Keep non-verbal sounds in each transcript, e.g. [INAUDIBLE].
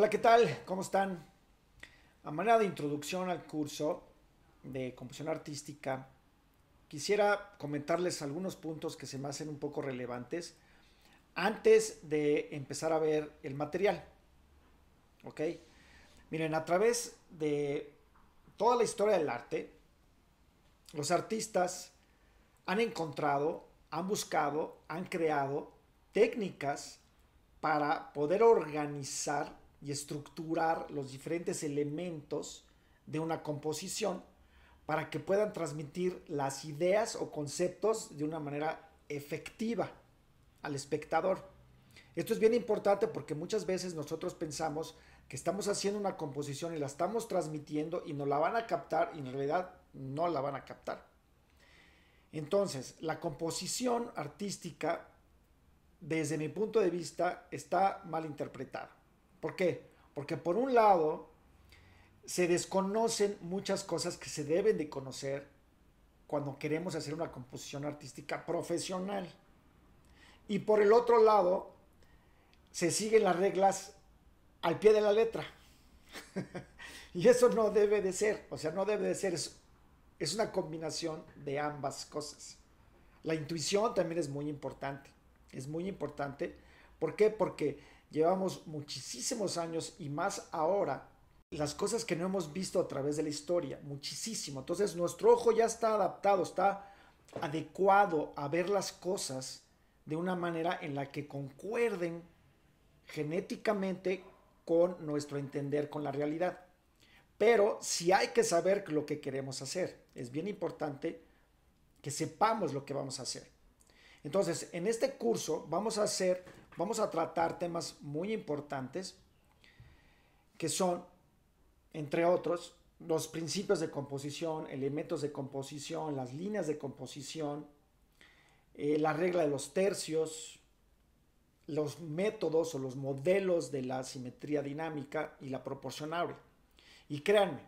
Hola, ¿qué tal? ¿Cómo están? A manera de introducción al curso de composición artística, quisiera comentarles algunos puntos que se me hacen un poco relevantes antes de empezar a ver el material. ¿Ok? Miren, a través de toda la historia del arte, los artistas han encontrado, han buscado, han creado técnicas para poder organizar y estructurar los diferentes elementos de una composición para que puedan transmitir las ideas o conceptos de una manera efectiva al espectador. Esto es bien importante porque muchas veces nosotros pensamos que estamos haciendo una composición y la estamos transmitiendo y no la van a captar y en realidad no la van a captar. Entonces, la composición artística, desde mi punto de vista, está mal interpretada. ¿Por qué? Porque por un lado, se desconocen muchas cosas que se deben de conocer cuando queremos hacer una composición artística profesional. Y por el otro lado, se siguen las reglas al pie de la letra. [LAUGHS] y eso no debe de ser, o sea, no debe de ser, es, es una combinación de ambas cosas. La intuición también es muy importante, es muy importante. ¿Por qué? Porque llevamos muchísimos años y más ahora las cosas que no hemos visto a través de la historia, muchísimo. Entonces nuestro ojo ya está adaptado, está adecuado a ver las cosas de una manera en la que concuerden genéticamente con nuestro entender con la realidad. Pero si hay que saber lo que queremos hacer. Es bien importante que sepamos lo que vamos a hacer. Entonces, en este curso vamos a hacer vamos a tratar temas muy importantes que son, entre otros, los principios de composición, elementos de composición, las líneas de composición, eh, la regla de los tercios, los métodos o los modelos de la simetría dinámica y la proporcionable. Y créanme,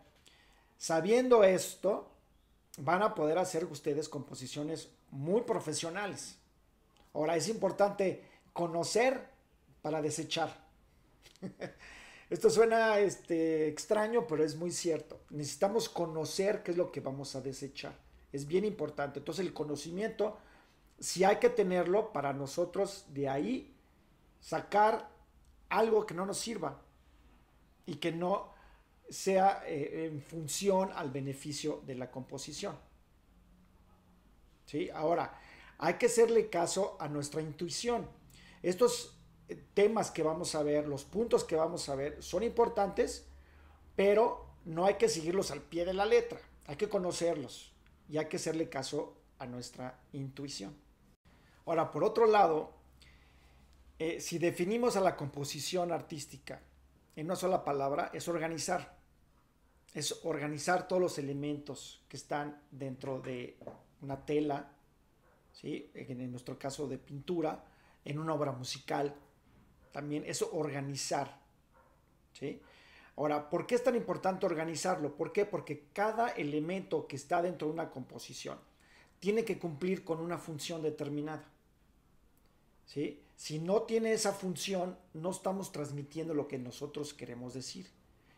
sabiendo esto, van a poder hacer ustedes composiciones muy profesionales. Ahora, es importante conocer para desechar. [LAUGHS] Esto suena este, extraño, pero es muy cierto. Necesitamos conocer qué es lo que vamos a desechar. Es bien importante. Entonces el conocimiento, si hay que tenerlo para nosotros de ahí, sacar algo que no nos sirva y que no sea eh, en función al beneficio de la composición. ¿Sí? Ahora, hay que hacerle caso a nuestra intuición estos eh, temas que vamos a ver, los puntos que vamos a ver, son importantes, pero no hay que seguirlos al pie de la letra, hay que conocerlos y hay que hacerle caso a nuestra intuición. Ahora, por otro lado, eh, si definimos a la composición artística en una sola palabra, es organizar. Es organizar todos los elementos que están dentro de una tela, en nuestro caso de pintura, en una obra musical, también eso organizar. ¿sí? Ahora, ¿por qué es tan importante organizarlo? ¿Por qué? Porque cada elemento que está dentro de una composición tiene que cumplir con una función determinada. ¿sí? Si no tiene esa función, no estamos transmitiendo lo que nosotros queremos decir,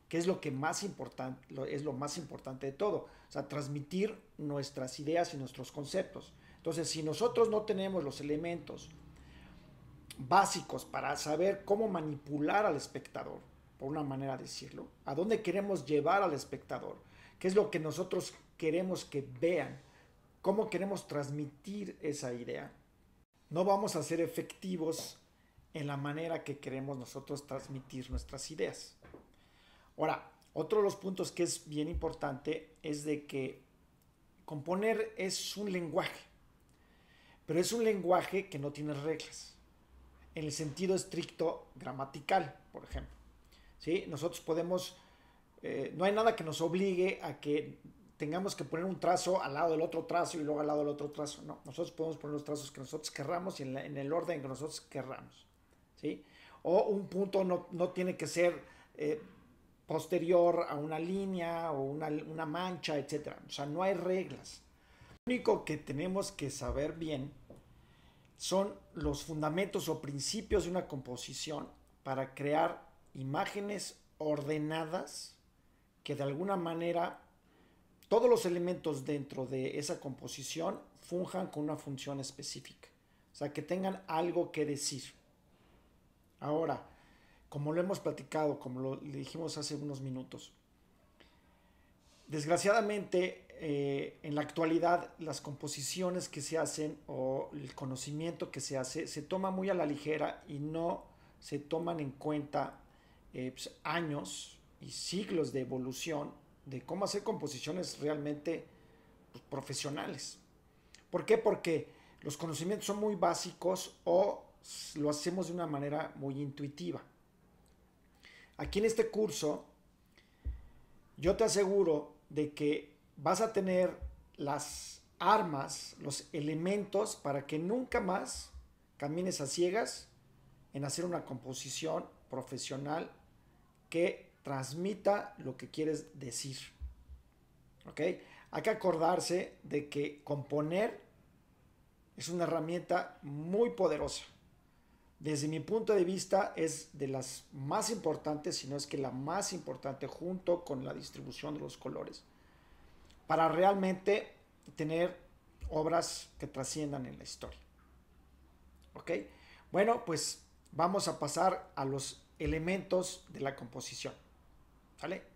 que es lo que más importante, es lo más importante de todo, o sea, transmitir nuestras ideas y nuestros conceptos. Entonces, si nosotros no tenemos los elementos básicos para saber cómo manipular al espectador, por una manera de decirlo, a dónde queremos llevar al espectador, qué es lo que nosotros queremos que vean, cómo queremos transmitir esa idea. No vamos a ser efectivos en la manera que queremos nosotros transmitir nuestras ideas. Ahora, otro de los puntos que es bien importante es de que componer es un lenguaje, pero es un lenguaje que no tiene reglas en el sentido estricto gramatical, por ejemplo. ¿Sí? Nosotros podemos, eh, no hay nada que nos obligue a que tengamos que poner un trazo al lado del otro trazo y luego al lado del otro trazo. No, nosotros podemos poner los trazos que nosotros querramos y en, el orden que nosotros querramos. ¿sí? O un punto no, tiene que ser eh, posterior a una línea o una, una mancha, etc. O sea, no hay reglas. Lo único que tenemos que saber bien son los fundamentos o principios de una composición para crear imágenes ordenadas que de alguna manera todos los elementos dentro de esa composición funjan con una función específica, o sea, que tengan algo que decir. Ahora, como lo hemos platicado, como lo dijimos hace unos minutos, desgraciadamente eh, en la actualidad las composiciones que se hacen o el conocimiento que se hace se toma muy a la ligera y no se toman en cuenta eh, pues, años y siglos de evolución de cómo hacer composiciones realmente pues, profesionales. ¿Por qué? Porque los conocimientos son muy básicos o lo hacemos de una manera muy intuitiva. Aquí en este curso, yo te aseguro de que vas a tener las armas, los elementos para que nunca más camines a ciegas en hacer una composición profesional que transmita lo que quieres decir. ¿Ok? Hay que acordarse de que componer es una herramienta muy poderosa. Desde mi punto de vista es de las más importantes, si no es que la más importante junto con la distribución de los colores para realmente tener obras que trasciendan en la historia. ¿Ok? Bueno, pues vamos a pasar a los elementos de la composición. ¿Sale?